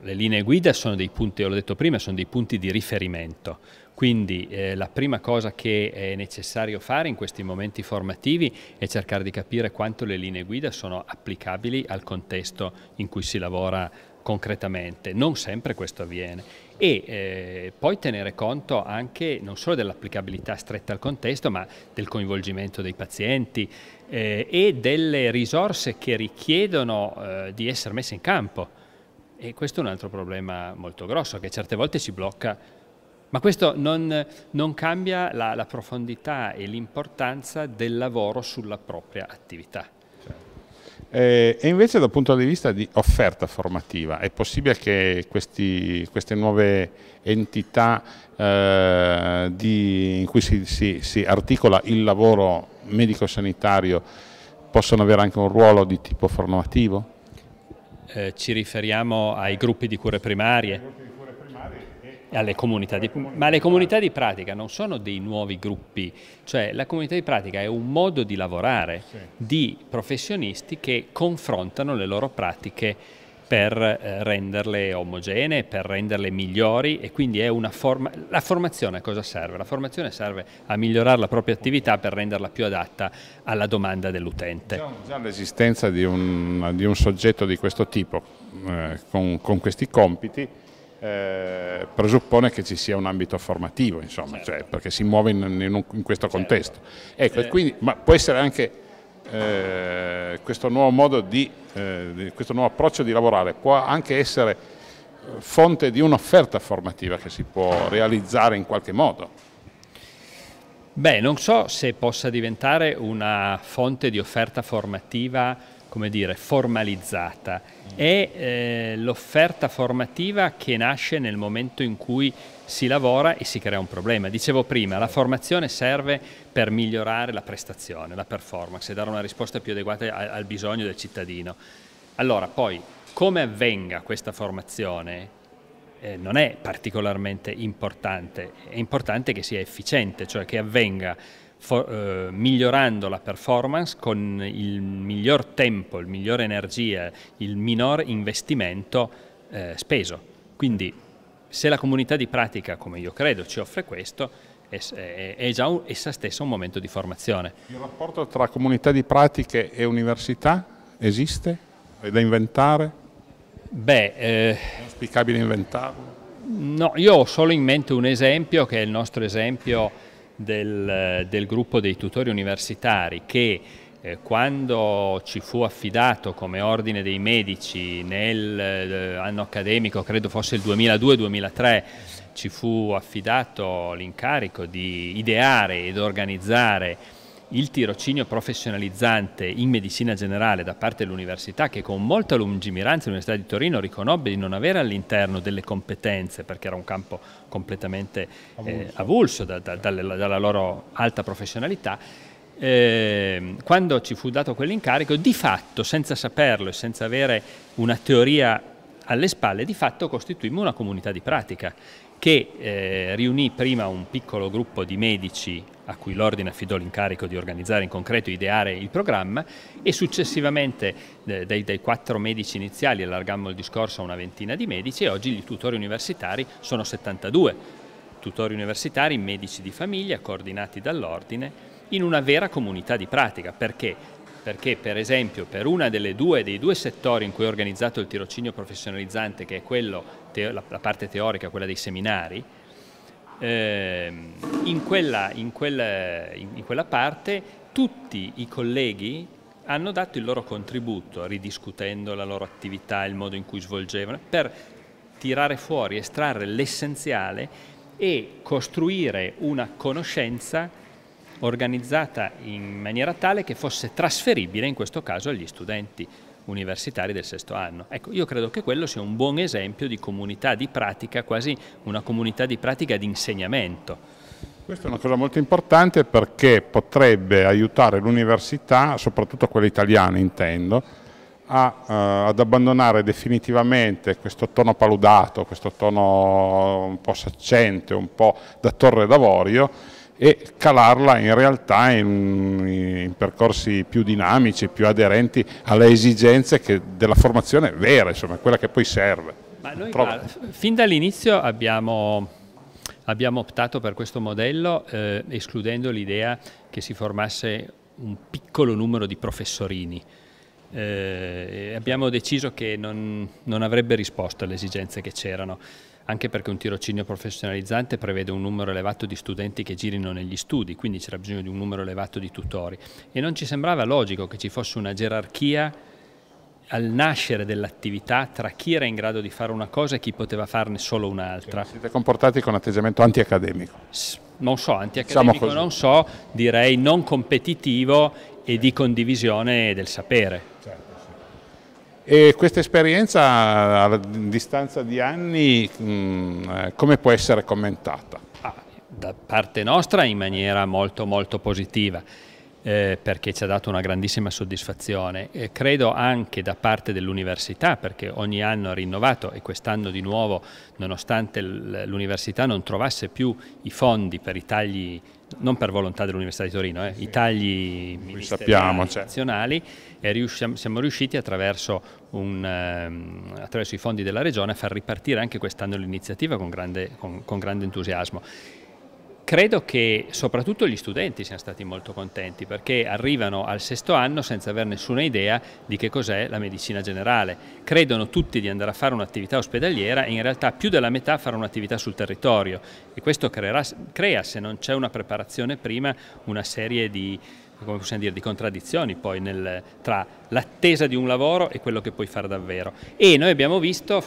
Le linee guida sono dei punti, l'ho detto prima, sono dei punti di riferimento. Quindi eh, la prima cosa che è necessario fare in questi momenti formativi è cercare di capire quanto le linee guida sono applicabili al contesto in cui si lavora concretamente. Non sempre questo avviene. E eh, poi tenere conto anche non solo dell'applicabilità stretta al contesto, ma del coinvolgimento dei pazienti, eh, e delle risorse che richiedono eh, di essere messe in campo. E questo è un altro problema molto grosso che certe volte ci blocca, ma questo non, non cambia la, la profondità e l'importanza del lavoro sulla propria attività. Certo. Eh, e invece dal punto di vista di offerta formativa, è possibile che questi, queste nuove entità eh, di, in cui si, si, si, articola il lavoro medico sanitario possono avere anche un ruolo di tipo formativo? Eh, ci riferiamo ai gruppi di cure primarie? Alle comunità di, pratica. ma le comunità di pratica non sono dei nuovi gruppi, cioè la comunità di pratica è un modo di lavorare sì. di professionisti che confrontano le loro pratiche per eh, renderle omogenee, per renderle migliori e quindi è una forma... La formazione a cosa serve? La formazione serve a migliorare la propria attività per renderla più adatta alla domanda dell'utente. Diciamo già l'esistenza di, di un, soggetto di questo tipo eh, con, con questi compiti eh, presuppone che ci sia un ambito formativo, insomma, certo. cioè, perché si muove in, in, un, in questo certo. contesto. Ecco, eh. quindi, ma può essere anche eh, questo nuovo modo di, eh, questo nuovo approccio di lavorare può anche essere eh, fonte di un'offerta formativa che si può realizzare in qualche modo. Beh, non so se possa diventare una fonte di offerta formativa, come dire, formalizzata. Mm. È eh, l'offerta formativa che nasce nel momento in cui si lavora e si crea un problema. Dicevo prima, la formazione serve per migliorare la prestazione, la performance e dare una risposta più adeguata al bisogno del cittadino. Allora, poi, come avvenga questa formazione eh, non è particolarmente importante, è importante che sia efficiente, cioè che avvenga for, eh, migliorando la performance con il miglior tempo, il migliore energia, il minor investimento eh, speso. Quindi se la comunità di pratica, come io credo, ci offre questo, è già essa stessa un momento di formazione. Il rapporto tra comunità di pratiche e università esiste? È da inventare? Beh, eh... è auspicabile inventarlo? No, io ho solo in mente un esempio che è il nostro esempio del, del gruppo dei tutori universitari che eh, quando ci fu affidato come ordine dei medici nell'anno eh, accademico, credo fosse il 2002-2003, ci fu affidato l'incarico di ideare ed organizzare il tirocinio professionalizzante in medicina generale da parte dell'università che con molta lungimiranza l'Università di Torino riconobbe di non avere all'interno delle competenze perché era un campo completamente eh, avulso, da, da, dalla, dalla loro alta professionalità eh, quando ci fu dato quell'incarico, di fatto, senza saperlo e senza avere una teoria alle spalle, di fatto costituimmo una comunità di pratica che eh, riunì prima un piccolo gruppo di medici a cui l'Ordine affidò l'incarico di organizzare in concreto e ideare il programma e successivamente eh, dai, dai, quattro medici iniziali allargammo il discorso a una ventina di medici e oggi gli tutori universitari sono 72, tutori universitari, medici di famiglia coordinati dall'Ordine in una vera comunità di pratica. Perché? Perché per esempio per uno dei due settori in cui è organizzato il tirocinio professionalizzante, che è quello, la, parte teorica, quella dei seminari, ehm, in quella, in, quella, in quella parte tutti i colleghi hanno dato il loro contributo, ridiscutendo la loro attività, il modo in cui svolgevano, per tirare fuori, estrarre l'essenziale e costruire una conoscenza organizzata in maniera tale che fosse trasferibile in questo caso agli studenti universitari del sesto anno. Ecco, io credo che quello sia un buon esempio di comunità di pratica, quasi una comunità di pratica di insegnamento. Questa è una cosa molto importante perché potrebbe aiutare l'università, soprattutto quella italiana intendo, a, eh, ad abbandonare definitivamente questo tono paludato, questo tono un po' saccente, un po' da torre d'avorio, e calarla in realtà in, in percorsi più dinamici, più aderenti alle esigenze che, della formazione vera, insomma, quella che poi serve. Ma noi guarda, fin dall'inizio abbiamo, abbiamo, optato per questo modello eh, escludendo l'idea che si formasse un piccolo numero di professorini. Eh, abbiamo deciso che non, non avrebbe risposto alle esigenze che c'erano anche perché un tirocinio professionalizzante prevede un numero elevato di studenti che girino negli studi, quindi c'era bisogno di un numero elevato di tutori e non ci sembrava logico che ci fosse una gerarchia al nascere dell'attività tra chi era in grado di fare una cosa e chi poteva farne solo un'altra. Cioè, siete comportati con atteggiamento antiaccademico. Non so, antiaccademico diciamo non so, direi non competitivo e di condivisione del sapere. Certo. E questa esperienza a distanza di anni mm, eh, come può essere commentata? Ah, da parte nostra in maniera molto molto positiva eh, perché ci ha dato una grandissima soddisfazione e credo anche da parte dell'università perché ogni anno ha rinnovato e quest'anno di nuovo nonostante l'università non trovasse più i fondi per i tagli non per volontà dell'Università di Torino, eh, sì. i tagli sappiamo, cioè. nazionali, cioè. riusciamo, siamo riusciti attraverso, un, um, attraverso, i fondi della Regione a far ripartire anche quest'anno l'iniziativa con grande, con, con grande entusiasmo. Credo che soprattutto gli studenti siano stati molto contenti perché arrivano al sesto anno senza aver nessuna idea di che cos'è la medicina generale. Credono tutti di andare a fare un'attività ospedaliera e in realtà più della metà fare un'attività sul territorio e questo creerà, crea, se non c'è una preparazione prima, una serie di, dire, di contraddizioni poi nel, tra l'attesa di un lavoro e quello che puoi fare davvero. E noi abbiamo visto,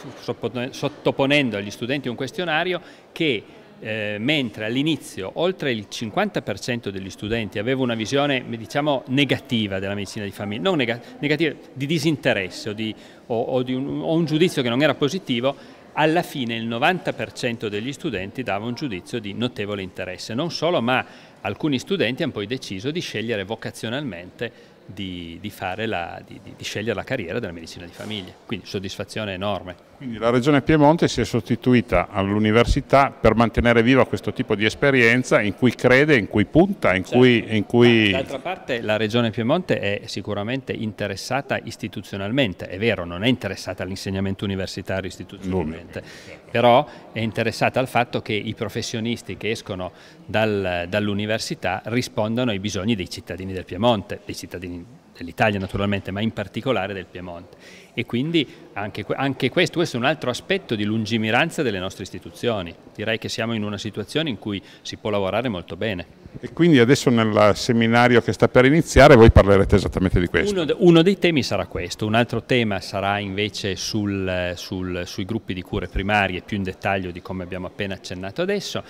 sottoponendo agli studenti un questionario, che eh, mentre all'inizio oltre il 50% degli studenti aveva una visione diciamo, negativa della medicina di famiglia, non neg negativa, di disinteresse o, di, o, o di un, o un giudizio che non era positivo, alla fine il 90% degli studenti dava un giudizio di notevole interesse. Non solo, ma alcuni studenti hanno poi deciso di scegliere vocazionalmente di, di, la, di, di, scegliere la carriera della medicina di famiglia, quindi soddisfazione enorme. Quindi la Regione Piemonte si è sostituita all'università per mantenere viva questo tipo di esperienza in cui crede, in cui punta, in certo. cui... In cui... D'altra parte la Regione Piemonte è sicuramente interessata istituzionalmente, è vero, non è interessata all'insegnamento universitario istituzionalmente, certo. però è interessata al fatto che i professionisti che escono dal, dall'università rispondano ai bisogni dei cittadini del Piemonte, dei cittadini dell'Italia naturalmente, ma in particolare del Piemonte. E quindi anche, anche, questo, questo è un altro aspetto di lungimiranza delle nostre istituzioni. Direi che siamo in una situazione in cui si può lavorare molto bene. E quindi adesso nel seminario che sta per iniziare voi parlerete esattamente di questo. Uno, uno dei temi sarà questo, un altro tema sarà invece sul, sul, sui gruppi di cure primarie, più in dettaglio di come abbiamo appena accennato adesso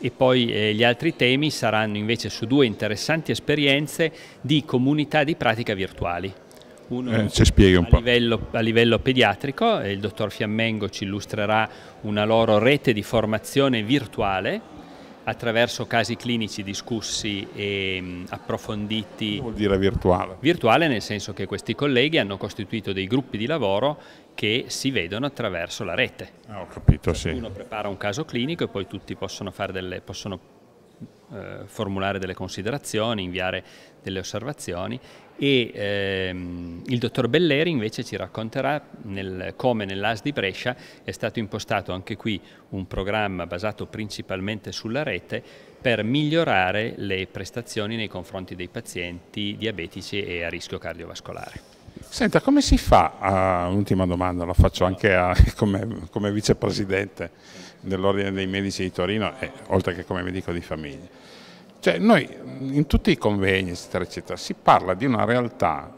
e poi eh, gli altri temi saranno invece su due interessanti esperienze di comunità di pratica virtuali. Uno eh, un a, livello, a, livello, pediatrico, eh, il dottor Fiammengo ci illustrerà una loro rete di formazione virtuale attraverso casi clinici discussi e mm, approfonditi. Che vuol dire virtuale? Virtuale nel senso che questi colleghi hanno costituito dei gruppi di lavoro che si vedono attraverso la rete. Ah, ho capito, cioè, sì. Uno prepara un caso clinico e poi tutti possono, delle, possono eh, formulare delle considerazioni, inviare delle osservazioni e ehm, il dottor Belleri invece ci racconterà nel, come nell'AS di Brescia è stato impostato anche qui un programma basato principalmente sulla rete per migliorare le prestazioni nei confronti dei pazienti diabetici e a rischio cardiovascolare. Senta, come si fa, a, un'ultima domanda, la faccio anche a, come, come, vicepresidente dell'Ordine dei Medici di Torino, e, oltre che come medico di famiglia. Cioè, noi in tutti i convegni, eccetera, eccetera, si parla di una realtà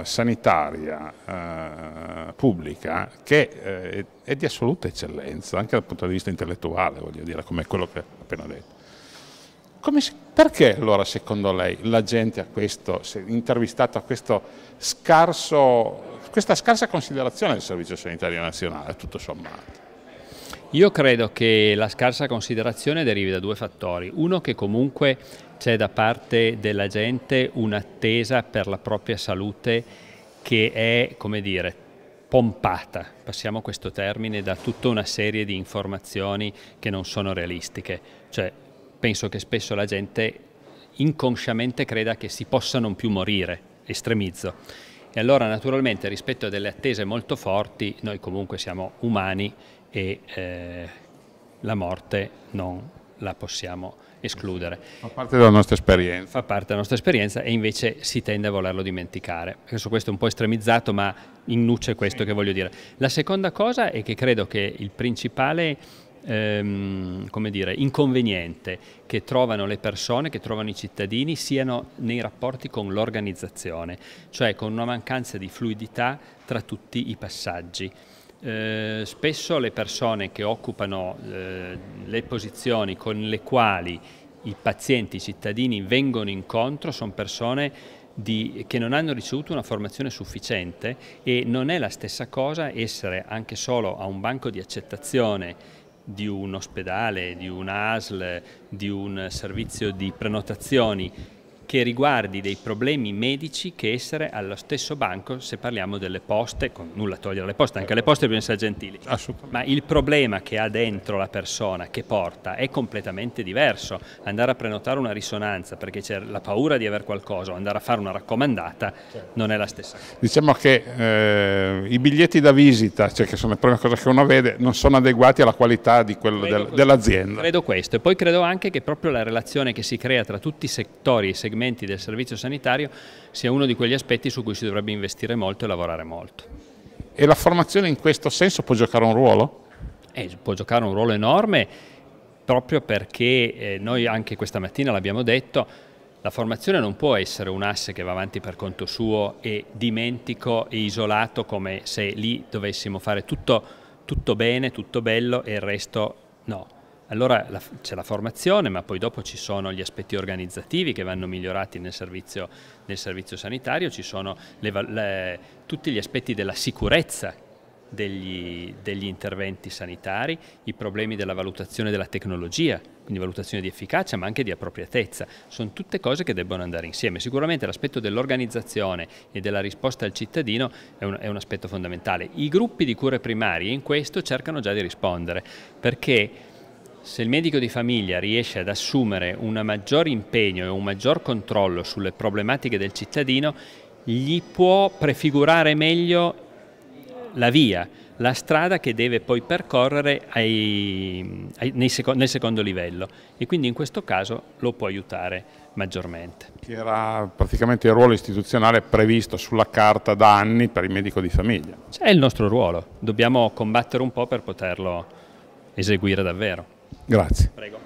eh, sanitaria eh, pubblica che eh, è di assoluta eccellenza, anche dal punto di vista intellettuale, voglio dire, come quello che ho appena detto come, perché allora secondo lei la gente ha questo, intervistata a scarso, questa scarsa considerazione del Servizio Sanitario Nazionale, tutto sommato? Io credo che la scarsa considerazione derivi da due fattori. Uno che comunque c'è da parte della gente un'attesa per la propria salute che è, come dire, pompata, passiamo questo termine, da tutta una serie di informazioni che non sono realistiche. Cioè, penso che spesso la gente inconsciamente creda che si possa non più morire, estremizzo. E allora naturalmente rispetto a delle attese molto forti noi comunque siamo umani e eh, la morte non la possiamo escludere. Fa parte della nostra esperienza. Fa parte della nostra esperienza e invece si tende a volerlo dimenticare. Adesso questo è un po' estremizzato ma in innuce questo che voglio dire. La seconda cosa è che credo che il principale ehm, come dire, inconveniente che trovano le persone, che trovano i cittadini, siano nei rapporti con l'organizzazione, cioè con una mancanza di fluidità tra tutti i passaggi. Eh, spesso le persone che occupano eh, le posizioni con le quali i pazienti, i cittadini vengono incontro sono persone di, che non hanno ricevuto una formazione sufficiente e non è la stessa cosa essere anche solo a un banco di accettazione di un ospedale, di un ASL, di un servizio di prenotazioni che riguardi dei problemi medici che essere allo stesso banco se parliamo delle poste, con nulla togliere le poste, anche le poste bisogna essere gentili, ma il problema che ha dentro la persona che porta è completamente diverso, andare a prenotare una risonanza perché c'è la paura di aver qualcosa o andare a fare una raccomandata certo. non è la stessa cosa. Diciamo che eh, i biglietti da visita, cioè che sono la prima cosa che uno vede, non sono adeguati alla qualità dell'azienda. Credo questo e poi credo anche che proprio la relazione che si crea tra tutti i settori e segmenti investimenti del servizio sanitario sia uno di quegli aspetti su cui si dovrebbe investire molto e lavorare molto. E la formazione in questo senso può giocare un ruolo? Eh, può giocare un ruolo enorme proprio perché eh, noi anche questa mattina l'abbiamo detto, la formazione non può essere un asse che va avanti per conto suo e dimentico e isolato come se lì dovessimo fare tutto, tutto bene, tutto bello e il resto no. Allora c'è la formazione, ma poi dopo ci sono gli aspetti organizzativi che vanno migliorati nel servizio, nel servizio sanitario, ci sono le, le, tutti gli aspetti della sicurezza degli, degli, interventi sanitari, i problemi della valutazione della tecnologia, quindi valutazione di efficacia ma anche di appropriatezza, sono tutte cose che debbono andare insieme. Sicuramente l'aspetto dell'organizzazione e della risposta al cittadino è un, è un aspetto fondamentale. I gruppi di cure primarie in questo cercano già di rispondere perché se il medico di famiglia riesce ad assumere un maggior impegno e un maggior controllo sulle problematiche del cittadino, gli può prefigurare meglio la via, la strada che deve poi percorrere ai, ai, nei, nel secondo livello e quindi in questo caso lo può aiutare maggiormente. Che era praticamente il ruolo istituzionale previsto sulla carta da anni per il medico di famiglia. È il nostro ruolo, dobbiamo combattere un po' per poterlo eseguire davvero. Grazie. Prego.